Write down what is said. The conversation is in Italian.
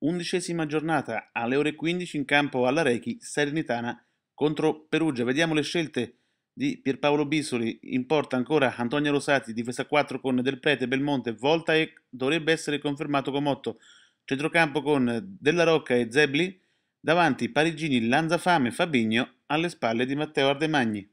Undicesima giornata, alle ore 15 in campo alla Rechi, Serenitana contro Perugia. Vediamo le scelte di Pierpaolo Bisoli, in porta ancora Antonio Rosati, difesa 4 con Del Prete, Belmonte, Volta e dovrebbe essere confermato come 8. Centrocampo con Della Rocca e Zebli, davanti Parigini, Lanzafame, e Fabigno, alle spalle di Matteo Ardemagni.